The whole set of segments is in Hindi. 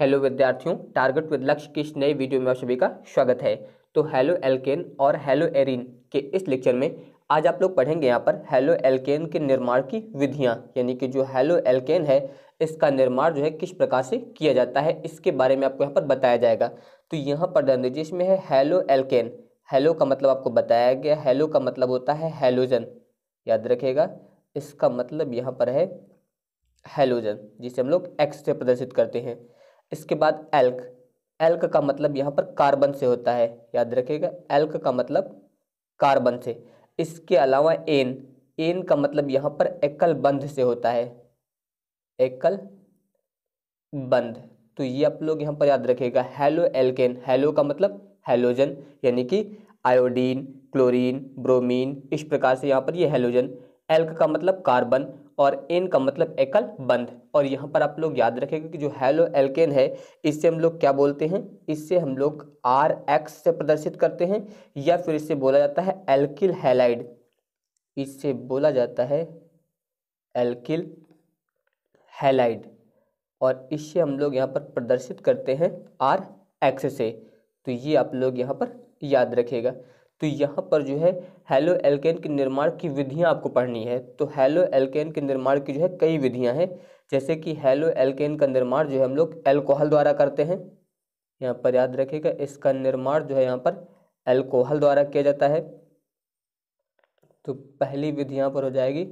हेलो विद्यार्थियों टारगेट विद लक्ष्य की इस नए वीडियो में आप सभी का स्वागत है तो हेलो एल्केन और हेलो एरिन के इस लेक्चर में आज आप लोग पढ़ेंगे यहाँ पर हेलो एल्केन के निर्माण की विधियाँ यानी कि जो हेलो एल्केन है इसका निर्माण जो है किस प्रकार से किया जाता है इसके बारे में आपको यहाँ पर बताया जाएगा तो यहाँ पर ध्यान दीजिए इसमें है हेलो एल्केन हेलो का मतलब आपको बताया गया हेलो का मतलब होता है हेलोजन याद रखेगा इसका मतलब यहाँ पर है हेलोजन जिसे हम लोग एक्स से प्रदर्शित करते हैं इसके बाद एल्क एल्क का मतलब यहाँ पर कार्बन से होता है याद रखिएगा एल्क का मतलब कार्बन से इसके अलावा एन एन का मतलब यहाँ पर एकल बंध से होता है एकल बंध तो ये आप लोग यहाँ पर याद रखिएगा हेलो एल्केन हेलो का मतलब हेलोजन यानी कि आयोडीन क्लोरीन ब्रोमीन इस प्रकार से यहाँ पर ये हेलोजन एल्क का मतलब कार्बन और एन का मतलब एकल बंध और यहाँ पर आप लोग याद रखेंगे कि जो हेलो एल्केन है इससे हम लोग क्या बोलते हैं इससे हम लोग आर एक्स से प्रदर्शित करते हैं या फिर इससे बोला जाता है एल्किल हेलाइड इससे बोला जाता है एल्किल हेलाइड और इससे हम लोग यहाँ पर प्रदर्शित करते हैं आर एक्स से तो ये आप लोग यहाँ पर याद रखेगा तो यहाँ पर जो है हेलो एल्केन के निर्माण की विधियाँ आपको पढ़नी है तो हेलो एल्केन के निर्माण की जो है कई विधियाँ हैं जैसे कि हेलो एल्केन का निर्माण जो है हम लोग एल्कोहल द्वारा करते हैं यहाँ पर याद रखिएगा इसका निर्माण जो है यहाँ पर एल्कोहल द्वारा किया जाता है तो पहली विधि यहाँ पर हो जाएगी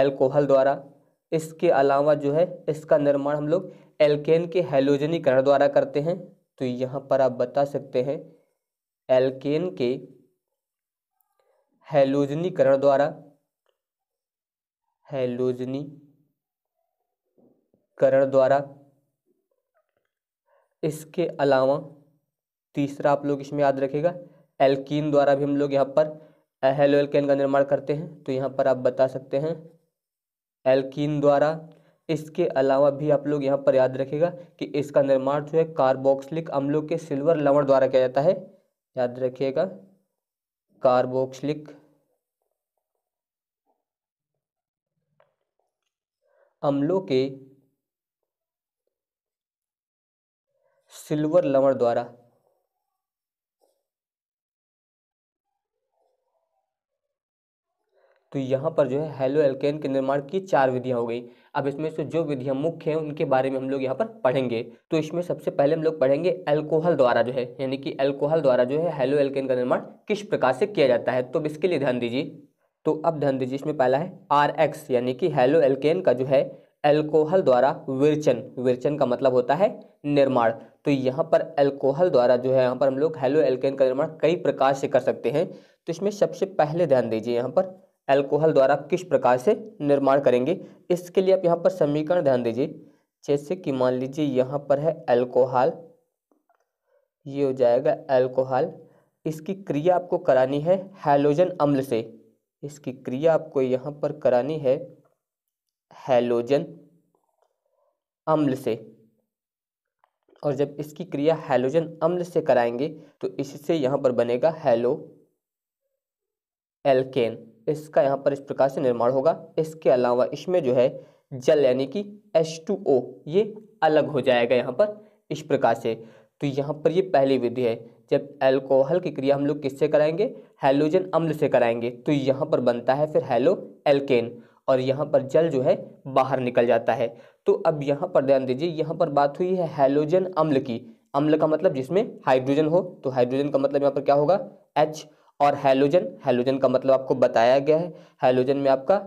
एल्कोहल द्वारा इसके अलावा जो है इसका निर्माण हम लोग एल्केन के हेलोजनीकरण द्वारा करते हैं तो यहाँ पर आप बता सकते हैं एल्केन के हेलोजनीकरण द्वारा हेलोजनीकरण द्वारा इसके अलावा तीसरा आप लोग इसमें याद रखेगा एल्कीन द्वारा भी हम लोग यहाँ पर हेलो एल्केन का निर्माण करते हैं तो यहाँ पर आप बता सकते हैं एल्कीन द्वारा इसके अलावा भी आप लोग यहाँ पर याद रखेगा कि इसका निर्माण जो है कार्बोक्सिलिक अम्लों के सिल्वर लवण द्वारा किया जाता है याद रखिएगा कार्बोक्सिलिक अम्लों के सिल्वर लवण द्वारा तो यहाँ पर जो है हेलो एल्केन के निर्माण की चार विधियाँ हो गई अब इसमें से जो विधियाँ मुख्य हैं उनके बारे में हम लोग यहाँ पर पढ़ेंगे तो इसमें सबसे पहले हम लोग पढ़ेंगे अल्कोहल द्वारा जो है यानी कि अल्कोहल द्वारा जो है हेलो एल्केन का निर्माण किस प्रकार से किया जाता है तो इसके लिए ध्यान दीजिए तो अब ध्यान दीजिए इसमें पहला है आर यानी कि हेलो एल्केन का जो है एल्कोहल द्वारा विरचन विरचन का मतलब होता है निर्माण तो यहाँ पर एल्कोहल द्वारा जो है यहाँ पर हम लोग हेलो एल्केन का निर्माण कई प्रकार से कर सकते हैं तो इसमें सबसे पहले ध्यान दीजिए यहाँ पर एल्कोहल द्वारा किस प्रकार से निर्माण करेंगे इसके लिए आप यहाँ पर समीकरण ध्यान दीजिए जैसे कि मान लीजिए यहाँ पर है एल्कोहल ये हो जाएगा एल्कोहल इसकी क्रिया आपको करानी है हेलोजन अम्ल से इसकी क्रिया आपको यहाँ पर करानी है हेलोजन अम्ल से और जब इसकी क्रिया हैलोजन अम्ल से कराएंगे तो इससे यहाँ पर बनेगा हेलो एल्केन इसका यहाँ पर इस प्रकार से निर्माण होगा इसके अलावा इसमें जो है जल यानी कि H2O ये अलग हो जाएगा यहाँ पर इस प्रकार से तो यहाँ पर ये पहली विधि है जब एल्कोहल की क्रिया हम लोग किससे कराएंगे हेलोजन अम्ल से कराएंगे तो यहाँ पर बनता है फिर हेलो एल्केन और यहाँ पर जल जो है बाहर निकल जाता है तो अब यहाँ पर ध्यान दीजिए यहाँ पर बात हुई है हेलोजन अम्ल की अम्ल का मतलब जिसमें हाइड्रोजन हो तो हाइड्रोजन का मतलब यहाँ पर क्या होगा एच और हेलोजन हेलोजन का मतलब आपको बताया गया है हेलोजन में आपका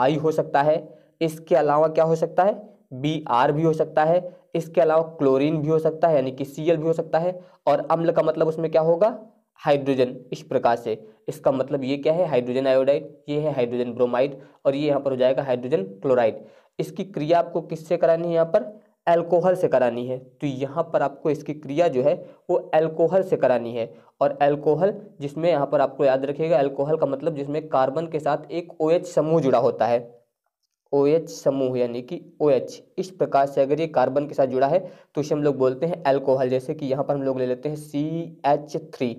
आई हो सकता है इसके अलावा क्या हो सकता है बी आर भी हो सकता है इसके अलावा क्लोरीन भी हो सकता है यानी कि सी एल भी हो सकता है और अम्ल का मतलब उसमें क्या होगा हाइड्रोजन इस प्रकार से इसका मतलब ये क्या है हाइड्रोजन आयोडाइड ये है हाइड्रोजन ब्रोमाइड और ये यहाँ पर हो जाएगा हाइड्रोजन क्लोराइड इसकी क्रिया आपको किससे करानी है यहाँ पर एल्कोहल से करानी है तो यहाँ पर आपको इसकी क्रिया जो है वो एल्कोहल से करानी है और एल्कोहल जिसमें यहाँ पर आपको याद रखिएगा एल्कोहल का मतलब जिसमें कार्बन के साथ एक ओ OH समूह जुड़ा होता है ओ OH समूह यानी कि ओ OH, इस प्रकार से अगर ये कार्बन के साथ जुड़ा है तो इसे हम लोग बोलते हैं एल्कोहल जैसे कि यहाँ पर हम लोग ले लेते हैं सी एच थ्री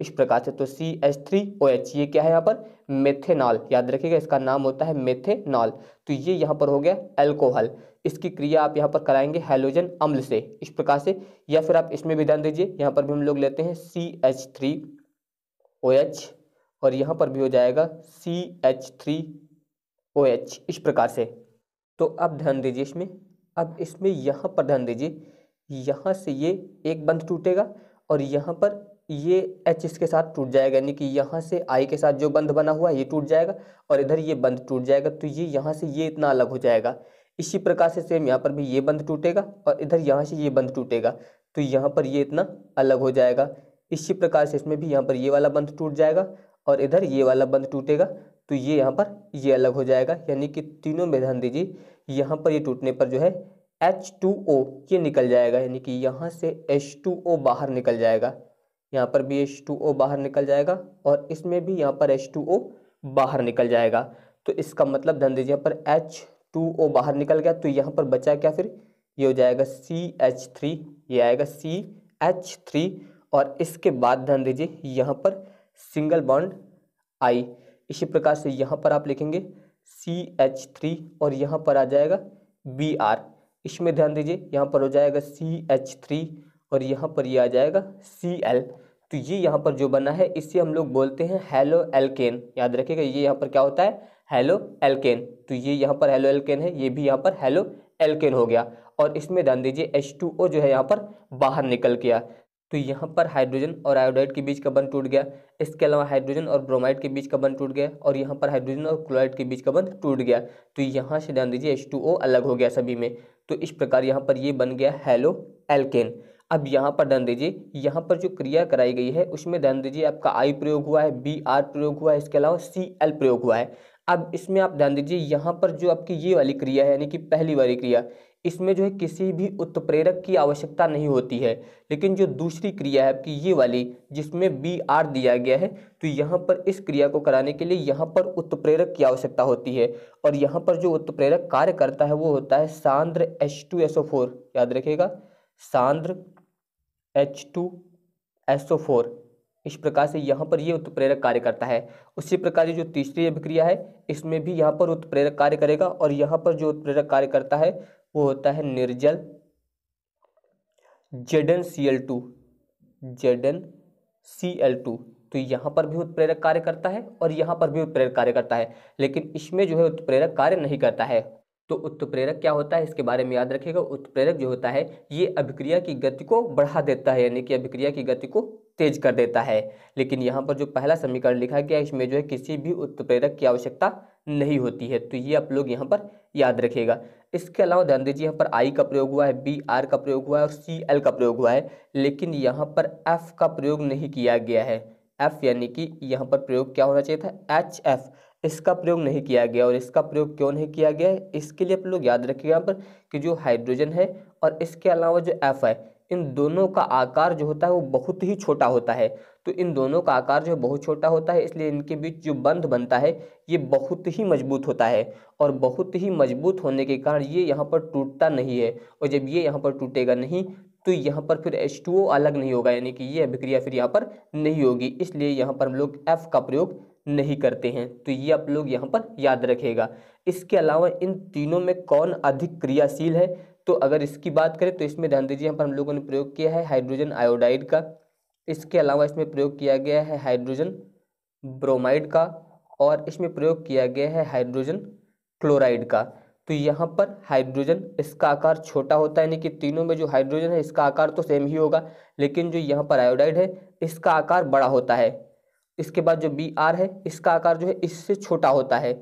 इस प्रकार से तो C H three O H ये क्या है यहाँ पर मेथेनॉल याद रखिएगा इसका नाम होता है मेथेनॉल तो ये यहाँ पर हो गया एल्कोहल इसकी क्रिया आप यहाँ पर कराएंगे हाइलोजन अम्ल से इस प्रकार से या फिर आप इसमें भी ध्यान दीजिए यहाँ पर भी हम लोग लेते हैं C H three O H और यहाँ पर भी हो जाएगा C H three O H इस प्रकार से तो अब ध्यान दीजिए इसमें अब इसमें यहाँ पर ध्यान दीजिए यहाँ से ये एक बंध टूटेगा और यहाँ पर ये एच इसके साथ टूट जाएगा यानी कि यहाँ से आई के साथ जो बंध बना हुआ है ये टूट जाएगा और इधर ये बंध टूट जाएगा तो ये यहाँ से ये इतना अलग हो जाएगा इसी प्रकार से सेम यहाँ पर भी ये बंद टूटेगा और इधर यहाँ से ये बंद टूटेगा तो यहाँ पर ये इतना अलग हो जाएगा इसी प्रकार से इसमें भी यहाँ पर ये वाला बंद टूट जाएगा और इधर ये वाला बंद टूटेगा तो ये यहाँ पर ये अलग हो जाएगा यानी कि तीनों में ध्यान दीजिए यहाँ पर ये टूटने पर जो है एच टू ओ ये निकल जाएगा यानी कि यहाँ से एच टू ओ बाहर निकल जाएगा यहाँ पर भी एच टू ओ बाहर निकल जाएगा और इसमें भी यहाँ पर एच टू ओ बाहर निकल जाएगा तो इसका मतलब ध्यान दीजिए यहाँ पर एच टू ओ बाहर निकल गया तो यहाँ पर बचा क्या फिर ये हो जाएगा सी एच थ्री ये आएगा सी एच थ्री और इसके बाद ध्यान दीजिए यहाँ पर सिंगल बॉन्ड आई इसी प्रकार से यहाँ पर आप लिखेंगे सी एच थ्री और यहाँ पर आ जाएगा बी आर इसमें ध्यान दीजिए यहाँ पर हो जाएगा सी एच थ्री और यहाँ पर ये यह आ जाएगा सी एल तो ये यहाँ पर जो बना है इससे हम लोग बोलते हैं हेलो एल्केन याद रखिएगा ये यहाँ पर क्या होता है हेलो एल्केन तो ये यहाँ पर हेलो एल्केन है ये भी यहाँ पर हेलो एल्केन हो गया और इसमें ध्यान दीजिए ओ जो है यहाँ पर बाहर निकल गया तो यहाँ पर हाइड्रोजन और आयोडाइड के बीच का बंध टूट गया इसके अलावा हाइड्रोजन और ब्रोमाइड के बीच का बंध टूट गया और यहाँ पर हाइड्रोजन और क्लोराइड के बीच का बंध टूट गया तो यहाँ से ध्यान दीजिए ओ अलग हो गया सभी में तो इस प्रकार यहाँ पर ये बन गया हेलो एल्केन अब यहाँ पर ध्यान दीजिए यहाँ पर जो क्रिया कराई गई है उसमें ध्यान दीजिए आपका आई प्रयोग हुआ है बी आर प्रयोग हुआ है इसके अलावा सी एल प्रयोग हुआ है अब इसमें आप ध्यान दीजिए यहाँ पर जो आपकी ये वाली क्रिया है यानी कि पहली वाली क्रिया इसमें जो है किसी भी उत्प्रेरक की आवश्यकता नहीं होती है लेकिन जो दूसरी क्रिया है आपकी ये वाली जिसमें बी आर दिया गया है तो यहाँ पर इस क्रिया को कराने के लिए यहाँ पर उत्प्रेरक की आवश्यकता होती है और यहाँ पर जो उत्प्रेरक कार्य करता है वो होता है सांद्र H two S O four याद रखेगा सांद्र H two S O four इस प्रकार से यहाँ पर यह उत्प्रेरक कार्य करता है उसी प्रकार की जो तीसरी अभिक्रिया है इसमें भी यहाँ पर उत्प्रेरक कार्य करेगा और यहाँ पर जो उत्प्रेरक कार्य करता है वो होता है निर्जल Z n C L two Z n C L two तो यहाँ पर भी उत्प्रेरक कार्य करता है और यहाँ पर भी उत्प्रेरक कार्य करता है लेकिन इसमें जो है उत्प्रेरक कार्य नहीं करता है तो उत्प्रेरक क्या होता है इसके बारे में याद रखिएगा उत्प्रेरक जो होता है ये अभिक्रिया की गति को बढ़ा देता है यानी कि अभिक्रिया की गति को तेज कर देता है लेकिन यहाँ पर जो पहला समीकरण लिखा गया इसमें जो है किसी भी उत्प्रेरक की आवश्यकता नहीं होती है तो ये आप लोग यहाँ पर याद रखिएगा इसके अलावा ध्यान दीजिए यहाँ पर आई का प्रयोग हुआ है बी आर का प्रयोग हुआ है और सी एल का प्रयोग हुआ है लेकिन यहाँ पर एफ का प्रयोग नहीं किया गया है एफ यानी कि यहाँ पर प्रयोग क्या होना चाहिए था एच एफ इसका प्रयोग नहीं किया गया और इसका प्रयोग क्यों नहीं किया गया है इसके लिए आप लोग याद रखिए यहाँ पर कि जो हाइड्रोजन है और इसके अलावा जो एफ है इन दोनों का आकार जो होता है वो बहुत ही छोटा होता है तो इन दोनों का आकार जो है बहुत छोटा होता है इसलिए इनके बीच जो बंध बनता है ये बहुत ही मजबूत होता है और बहुत ही मजबूत होने के कारण ये यहाँ पर टूटता नहीं है और जब ये यहाँ पर टूटेगा नहीं तो यहाँ पर फिर H2O अलग नहीं होगा यानी कि ये अभिक्रिया फिर यहाँ पर नहीं होगी इसलिए यहाँ पर हम लोग एफ़ का प्रयोग नहीं करते हैं तो ये आप लोग यहाँ पर याद रखेगा इसके अलावा इन तीनों में कौन अधिक क्रियाशील है तो अगर इसकी बात करें तो इसमें ध्यान दीजिए यहाँ पर हम लोगों ने प्रयोग किया है हाइड्रोजन आयोडाइड का इसके अलावा इसमें प्रयोग किया गया है हाइड्रोजन ब्रोमाइड का और इसमें प्रयोग किया गया है हाइड्रोजन क्लोराइड का तो यहाँ पर हाइड्रोजन इसका आकार छोटा होता है यानी कि तीनों में जो हाइड्रोजन है इसका आकार तो सेम ही होगा लेकिन जो यहाँ पर आयोडाइड है इसका आकार बड़ा होता है इसके बाद जो बी आर है इसका आकार जो है इससे छोटा होता है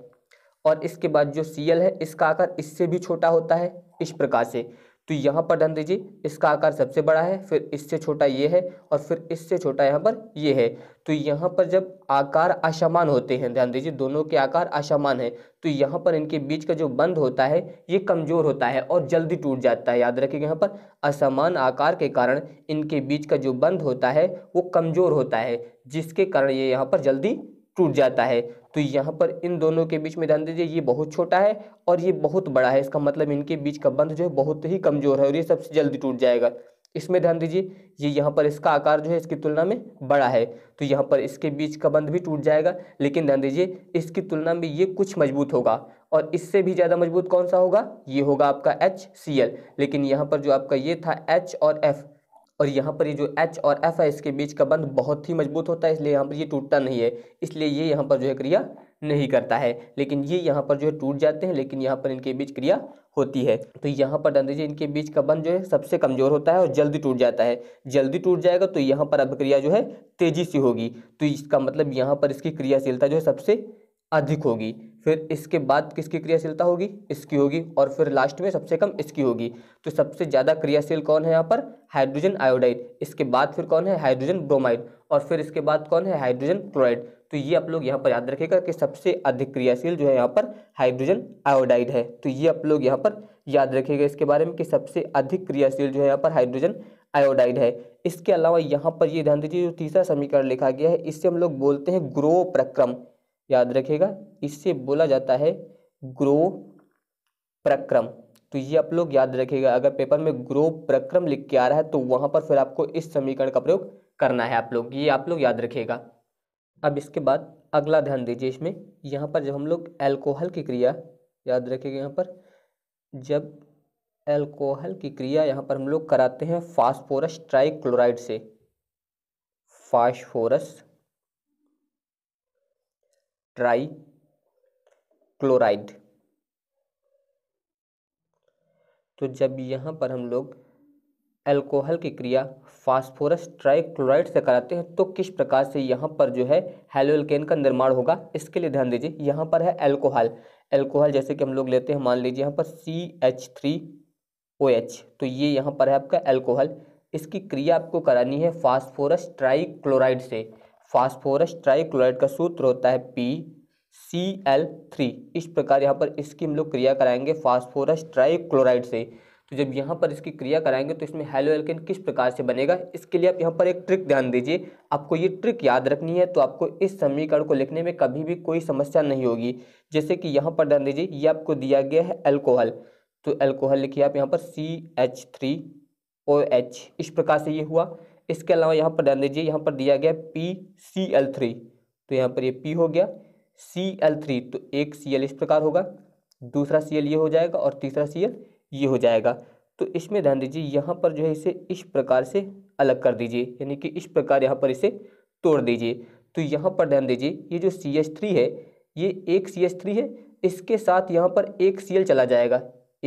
और इसके बाद जो सी एल है इसका आकार इससे भी छोटा होता है इस प्रकार से तो यहाँ पर ध्यान दीजिए इसका आकार सबसे बड़ा है फिर इससे छोटा ये है और फिर इससे छोटा यहाँ पर ये है तो यहाँ पर जब आकार असमान होते हैं ध्यान दीजिए दोनों के आकार असमान है तो यहाँ पर इनके बीच का जो बंध होता है ये कमज़ोर होता है और जल्दी टूट जाता है याद रखिएगा यहाँ पर असमान आकार के कारण इनके बीच का जो बंध होता है वो कमज़ोर होता है जिसके कारण ये यहाँ पर जल्दी टूट जाता है तो यहाँ पर इन दोनों के बीच में ध्यान दीजिए ये बहुत छोटा है और ये बहुत बड़ा है इसका मतलब इनके बीच का बंध जो है बहुत ही कमजोर है और ये सबसे जल्दी टूट जाएगा इसमें ध्यान दीजिए ये यहाँ पर इसका आकार जो है इसकी तुलना में बड़ा है तो यहाँ पर इसके बीच का बंध भी टूट जाएगा लेकिन ध्यान दीजिए इसकी तुलना में ये कुछ मजबूत होगा और इससे भी ज़्यादा मजबूत कौन सा होगा ये होगा आपका एच सी एल लेकिन यहाँ पर जो आपका ये था एच और एफ़ और यहाँ पर ये जो एच और एफ है इसके बीच का बंध बहुत ही मजबूत होता है इसलिए यहाँ पर ये टूटता नहीं है इसलिए ये यहाँ पर जो है क्रिया नहीं करता है लेकिन ये यहाँ पर जो है टूट जाते हैं लेकिन यहाँ पर इनके बीच क्रिया होती है तो यहाँ पर ध्यान इनके बीच का बंध जो है सबसे कमजोर होता है और जल्दी टूट जाता है जल्दी टूट जाएगा तो यहाँ पर अभिक्रिया जो है तेजी से होगी तो इसका मतलब यहाँ पर इसकी क्रियाशीलता जो है सबसे अधिक होगी फिर इसके बाद किसकी क्रियाशीलता होगी इसकी होगी और फिर लास्ट में सबसे कम इसकी होगी तो सबसे ज़्यादा क्रियाशील कौन है यहाँ पर हाइड्रोजन आयोडाइड इसके बाद फिर कौन है हाइड्रोजन ब्रोमाइड और फिर इसके बाद कौन है हाइड्रोजन क्लोराइड तो ये आप लोग यहाँ पर याद रखेगा कि सबसे अधिक क्रियाशील जो है यहाँ पर हाइड्रोजन आयोडाइड है तो ये आप लोग यहाँ पर याद रखेगा इसके बारे में कि सबसे अधिक क्रियाशील जो है यहाँ पर हाइड्रोजन आयोडाइड है इसके अलावा यहाँ पर ये ध्यान दीजिए जो तीसरा समीकरण लिखा गया है इससे हम लोग बोलते हैं ग्रो प्रक्रम याद रखेगा इससे बोला जाता है ग्रो प्रक्रम तो ये आप लोग याद रखेगा अगर पेपर में ग्रो प्रक्रम लिख के आ रहा है तो वहां पर फिर आपको इस समीकरण का प्रयोग करना है आप लोग ये आप लोग याद रखेगा अब इसके बाद अगला ध्यान दीजिए इसमें यहाँ पर जब हम लोग एल्कोहल की क्रिया याद रखेगा यहाँ पर जब एल्कोहल की क्रिया यहाँ पर हम लोग कराते हैं फास्फोरस ट्राई क्लोराइड से फास्फोरस ट्राई क्लोराइड तो जब यहाँ पर हम लोग एल्कोहल की क्रिया फास्फोरस ट्राइक्लोराइड से कराते हैं तो किस प्रकार से यहाँ पर जो है हेलोल्केन का निर्माण होगा इसके लिए ध्यान दीजिए यहाँ पर है एल्कोहल एल्कोहल जैसे कि हम लोग लेते हैं मान लीजिए यहाँ पर C H three O H तो ये यहाँ पर है आपका एल्कोहल इसकी क्रिया आपको करानी है फास्फोरस ट्राइक्लोराइड से फास्फोरस ट्राइक्लोराइड का सूत्र होता है पी सी एल थ्री इस प्रकार यहाँ पर इसकी हम लोग क्रिया कराएंगे फास्फोरस ट्राइक्लोराइड से तो जब यहाँ पर इसकी क्रिया कराएंगे तो इसमें हेलो एल्किन किस प्रकार से बनेगा इसके लिए आप यहाँ पर एक ट्रिक ध्यान दीजिए आपको ये ट्रिक याद रखनी है तो आपको इस समीकरण को लिखने में कभी भी कोई समस्या नहीं होगी जैसे कि यहाँ पर ध्यान दीजिए ये आपको दिया गया है एल्कोहल तो एल्कोहल लिखिए आप यहाँ पर C H three O H इस प्रकार से ये हुआ इसके अलावा यहाँ पर ध्यान दीजिए यहाँ पर दिया गया पी सी एल थ्री तो यहाँ पर ये पी हो गया सी एल थ्री तो एक सी एल इस प्रकार होगा दूसरा सी एल ये हो जाएगा और तीसरा सी एल ये हो जाएगा तो इसमें ध्यान दीजिए यहाँ पर जो है इसे इस प्रकार से अलग कर दीजिए यानी कि इस प्रकार यहाँ पर इसे तोड़ दीजिए तो यहाँ पर ध्यान दीजिए ये जो सी एच थ्री है ये एक सी एच थ्री है इसके साथ यहाँ पर एक सी एल चला जाएगा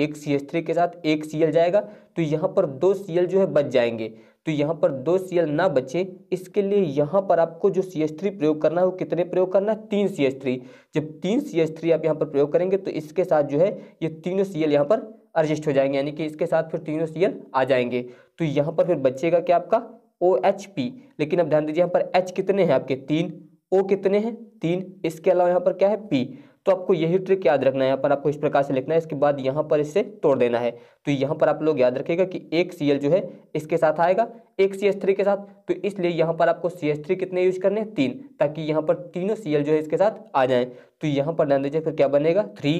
एक सी एच थ्री के साथ एक सी एल जाएगा तो यहाँ पर दो सी एल जो है बच जाएंगे तो यहाँ पर दो सी एल ना बचे इसके लिए यहाँ पर आपको जो सी एस थ्री प्रयोग करना है वो कितने प्रयोग करना है तीन सी एस थ्री जब तीन सी एस थ्री आप यहाँ पर प्रयोग करेंगे तो इसके साथ जो है ये तीनों सी एल यहाँ पर एडजस्ट हो जाएंगे यानी कि इसके साथ फिर तीनों सी एल आ जाएंगे तो यहाँ पर फिर बचेगा क्या आपका ओ एच पी लेकिन अब ध्यान दीजिए यहाँ पर एच कितने हैं आपके तीन ओ कितने हैं तीन इसके अलावा यहाँ पर क्या है पी तो आपको यही ट्रिक याद रखना है यहाँ पर आपको इस प्रकार से लिखना है इसके बाद यहाँ पर इसे तोड़ देना है तो यहाँ पर आप लोग याद रखेगा कि एक सी जो है इसके साथ आएगा एक सी के साथ तो इसलिए यहाँ पर आपको सी कितने यूज करने हैं तीन ताकि यहाँ पर तीनों सी जो है इसके साथ आ जाए तो यहाँ पर ध्यान दीजिए फिर क्या बनेगा थ्री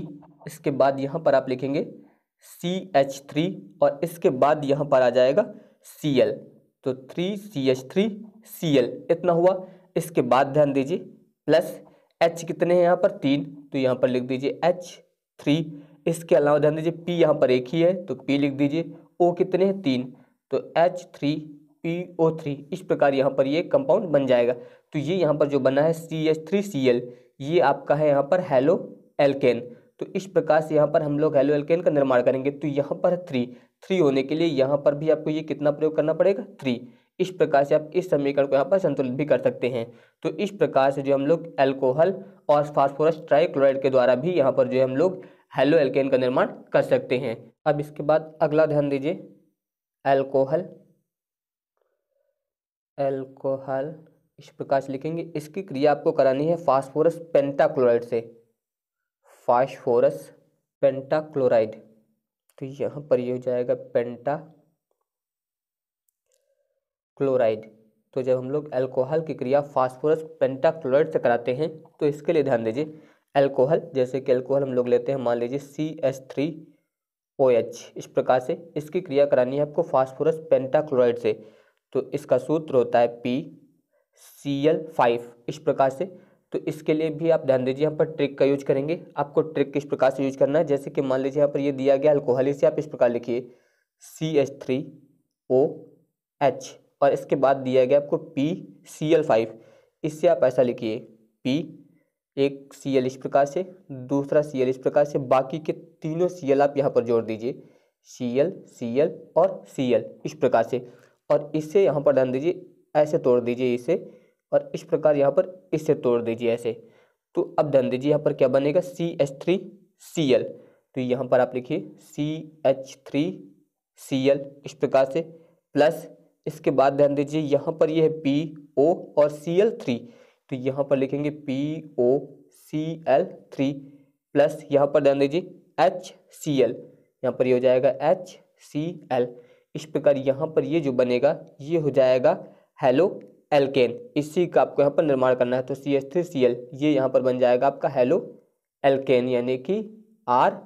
इसके बाद यहाँ पर आप लिखेंगे सी एच थ्री और इसके बाद यहाँ पर आ जाएगा सी एल तो three C H three C L इतना हुआ इसके बाद ध्यान दीजिए प्लस एच कितने हैं यहाँ पर तीन तो यहाँ पर लिख दीजिए एच थ्री इसके अलावा ध्यान दीजिए पी यहाँ पर एक ही है तो पी लिख दीजिए ओ कितने हैं तीन तो H three P O three इस प्रकार यहाँ पर ये यह कंपाउंड बन जाएगा तो ये यहाँ पर जो बना है C H three C L ये आपका है यहाँ पर हेलो एल्केन तो इस प्रकार से यहाँ पर हम लोग हेलो एल्केन का निर्माण करेंगे तो यहाँ पर थ्री थ्री होने के लिए यहाँ पर भी आपको ये कितना प्रयोग करना पड़ेगा थ्री इस प्रकार से आप इस समीकरण को यहाँ पर संतुलित भी कर सकते हैं तो इस प्रकार से जो हम लोग एल्कोहल और फास्फोरस ट्राइक्लोराइड के द्वारा भी यहाँ पर जो हम लोग हेलो एल्केन का निर्माण कर सकते हैं अब इसके बाद अगला ध्यान दीजिए एल्कोहल एल्कोहल इस प्रकार से लिखेंगे इसकी क्रिया आपको करानी है फास्फोरस पेंटाक्लोराइड से फास्फोरस पेंटाक्लोराइड तो यहाँ पर ये यह हो जाएगा पेंटा क्लोराइड तो जब हम लोग अल्कोहल की क्रिया फास्फोरस पेंटाक्लोराइड से कराते हैं तो इसके लिए ध्यान दीजिए अल्कोहल जैसे कि अल्कोहल हम लोग लेते हैं मान लीजिए C S three O H इस प्रकार से इसकी क्रिया करानी है आपको फास्फोरस पेंटाक्लोराइड से तो इसका सूत्र होता है पी सी एल फाइव इस प्रकार से तो इसके लिए भी आप ध्यान दीजिए यहाँ पर ट्रिक का यूज करेंगे आपको ट्रिक किस प्रकार से यूज करना है जैसे कि मान लीजिए यहाँ पर ये दिया गया अल्कोहल इसे आप इस प्रकार लिखिए C H three O H और इसके बाद दिया गया आपको पी सी एल फाइव इससे आप ऐसा लिखिए पी एक सी एल इस प्रकार से दूसरा सी एल इस प्रकार से बाकी के तीनों सी एल आप यहाँ पर जोड़ दीजिए सी एल सी एल और सी एल इस प्रकार से और इससे यहाँ पर डाल दीजिए ऐसे तोड़ दीजिए इसे और इस प्रकार यहाँ पर इसे तोड़ दीजिए ऐसे तो अब डाल दीजिए यहाँ पर क्या बनेगा C H three C L तो यहाँ पर आप लिखिए C H three C L इस प्रकार से प्लस इसके बाद ध्यान दीजिए यहाँ पर यह है पी ओ और सी एल थ्री तो यहाँ पर लिखेंगे P O C L three plus यहाँ पर ध्यान दीजिए एच सी एल यहाँ पर ये यह हो जाएगा एच सी एल इस प्रकार यहाँ पर ये यह जो बनेगा ये हो जाएगा हेलो एल्केन इसी का आपको यहाँ पर निर्माण करना है तो C S three C L ये यहाँ पर बन जाएगा आपका हेलो एल्केन यानी कि आर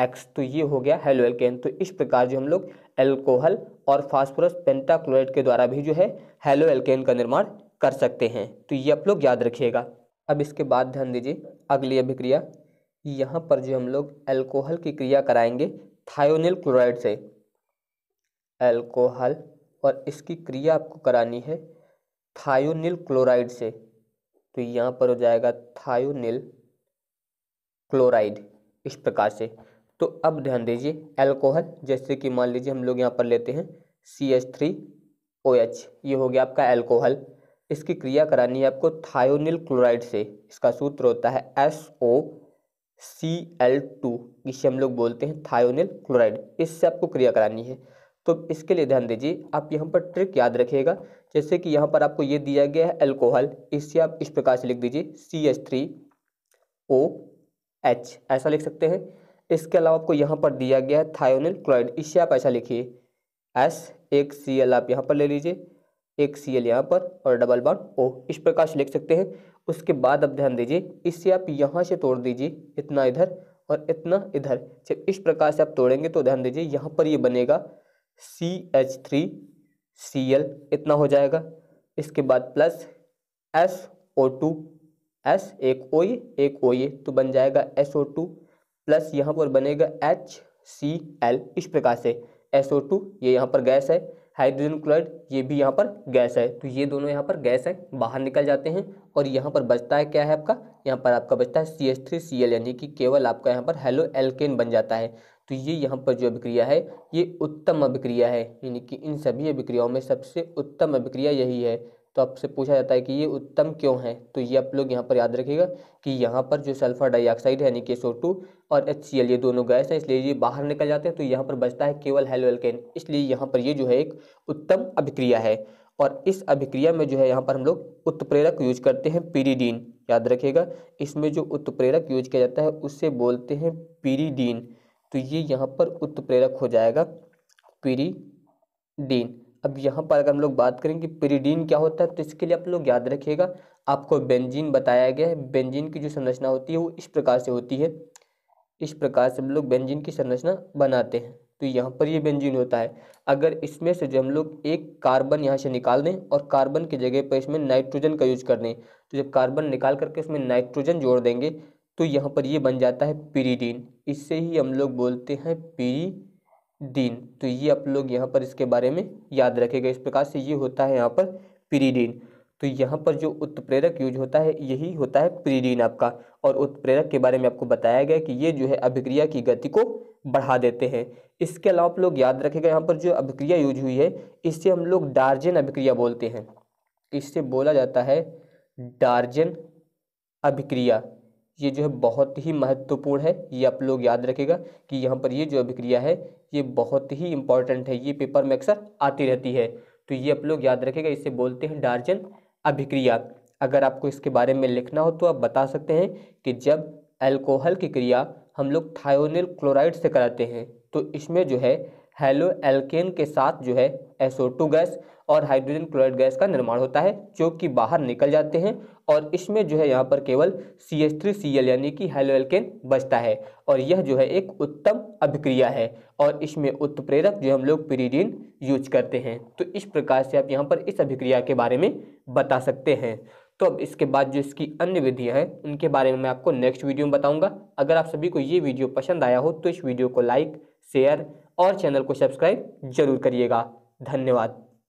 एक्स तो ये हो गया हेलो एल्केन तो इस प्रकार जो हम लोग एल्कोहल और फास्फोरस पेंटाक्लोराइड के द्वारा भी जो है हेलो एल्केन का निर्माण कर सकते हैं तो ये आप लोग याद रखिएगा अब इसके बाद ध्यान दीजिए अगली अभिक्रिया यहाँ पर जो हम लोग एल्कोहल की क्रिया कराएंगे थायोनिल क्लोराइड से एल्कोहल और इसकी क्रिया आपको करानी है थायोनिल क्लोराइड से तो यहाँ पर हो जाएगा थायोनिल क्लोराइड इस प्रकार से तो अब ध्यान दीजिए एल्कोहल जैसे कि मान लीजिए हम लोग यहाँ पर लेते हैं C H three O H ये हो गया आपका एल्कोहल इसकी क्रिया करानी है आपको थायोनिल क्लोराइड से इसका सूत्र होता है S O C L two जिसे हम लोग बोलते हैं थायोनिल क्लोराइड इससे आपको क्रिया करानी है तो इसके लिए ध्यान दीजिए आप यहाँ पर ट्रिक याद रखिएगा जैसे कि यहाँ पर आपको ये दिया गया है एल्कोहल इससे आप इस प्रकार से लिख दीजिए C H three O H ऐसा लिख सकते हैं इसके अलावा आपको यहाँ पर दिया गया है थायोनिल क्लोराइड इससे आप ऐसा लिखिए एस एक सी एल आप यहाँ पर ले लीजिए एक सी एल यहाँ पर और डबल बार ओ इस प्रकार से लिख सकते हैं उसके बाद आप ध्यान दीजिए इससे आप यहाँ से तोड़ दीजिए इतना इधर और इतना इधर जब इस प्रकार से आप तोड़ेंगे तो ध्यान दीजिए यहाँ पर ये यह बनेगा C H three C L इतना हो जाएगा इसके बाद plus S O two S एक ओ ये e, एक ओ ये e, तो बन जाएगा एस ओ टू प्लस यहाँ पर बनेगा एच सी एल इस प्रकार से एस ओ टू ये यहाँ पर गैस है हाइड्रोजन क्लोराइड ये भी यहाँ पर गैस है तो ये दोनों यहाँ पर गैस है बाहर निकल जाते हैं और यहाँ पर बचता है क्या है आपका यहाँ पर आपका बचता है C S three C L यानी कि केवल आपका यहाँ पर हेलो एल्केन बन जाता है तो ये यहाँ पर जो अभिक्रिया है ये उत्तम अभिक्रिया है यानी कि इन सभी अभिक्रियाओं में सबसे उत्तम अभिक्रिया यही है तो आपसे पूछा जाता है कि ये उत्तम क्यों है तो ये आप लोग यहाँ पर याद रखिएगा कि यहाँ पर जो सल्फर डाइऑक्साइड यानी कि सो और एच ये दोनों गैस हैं इसलिए ये बाहर निकल जाते हैं तो यहाँ पर बचता है केवल हेलोएल्केन इसलिए यहाँ पर ये जो है एक उत्तम अभिक्रिया है और इस अभिक्रिया में जो है यहाँ पर हम लोग उत्प्रेरक यूज करते हैं पीरीडीन याद रखिएगा इसमें जो उत्प्रेरक यूज किया जाता है उससे बोलते हैं पीरीडीन तो ये यहाँ पर उत्प्रेरक हो जाएगा पीरीडीन अब यहाँ पर अगर हम लोग बात करें कि पिरीडीन क्या होता है तो इसके लिए आप लोग याद रखिएगा आपको बेंजीन बताया गया है बेंजीन की जो संरचना होती है वो इस प्रकार से होती है इस प्रकार से हम लोग बेंजीन की संरचना बनाते हैं तो यहाँ पर ये बेंजीन होता है अगर इसमें से जो हम लोग एक कार्बन यहाँ से निकाल दें और कार्बन की जगह पर इसमें नाइट्रोजन का यूज कर दें तो जब कार्बन निकाल करके उसमें नाइट्रोजन जोड़ देंगे तो यहाँ पर ये बन जाता है पीरीडीन इससे ही हम लोग बोलते हैं पीरी दिन तो ये आप लोग यहाँ पर इसके बारे में याद रखेगा इस प्रकार से ये होता है यहाँ पर पीरीडीन तो यहाँ पर जो उत्प्रेरक यूज होता है यही होता है प्रीडीन आपका और उत्प्रेरक के बारे में आपको बताया गया कि ये जो है अभिक्रिया की गति को बढ़ा देते हैं इसके अलावा आप लोग याद रखेगा यहाँ पर जो अभिक्रिया यूज हुई है इससे हम लोग डार्जन अभिक्रिया बोलते हैं इससे बोला जाता है डार्जन अभिक्रिया ये जो है बहुत ही महत्वपूर्ण है ये आप लोग याद रखेगा कि यहाँ पर ये जो अभिक्रिया है ये बहुत ही इंपॉर्टेंट है ये पेपर में अक्सर आती रहती है तो ये आप लोग याद रखेगा इसे बोलते हैं डार्जन अभिक्रिया अगर आपको इसके बारे में लिखना हो तो आप बता सकते हैं कि जब एल्कोहल की क्रिया हम लोग थायोनिल क्लोराइड से कराते हैं तो इसमें जो है हेलो एल्केन के साथ जो है टू गैस और हाइड्रोजन क्लोराइड गैस का निर्माण होता है जो कि बाहर निकल जाते हैं और इसमें जो है यहाँ पर केवल C S three C L यानी कि हेलो एल्केन बचता है और यह जो है एक उत्तम अभिक्रिया है और इसमें उत्प्रेरक जो हम लोग पीरीडीन यूज करते हैं तो इस प्रकार से आप यहाँ पर इस अभिक्रिया के बारे में बता सकते हैं तो अब इसके बाद जो इसकी अन्य विधियाँ हैं उनके बारे में मैं आपको नेक्स्ट वीडियो में बताऊँगा अगर आप सभी को ये वीडियो पसंद आया हो तो इस वीडियो को लाइक शेयर और चैनल को सब्सक्राइब जरूर करिएगा धन्यवाद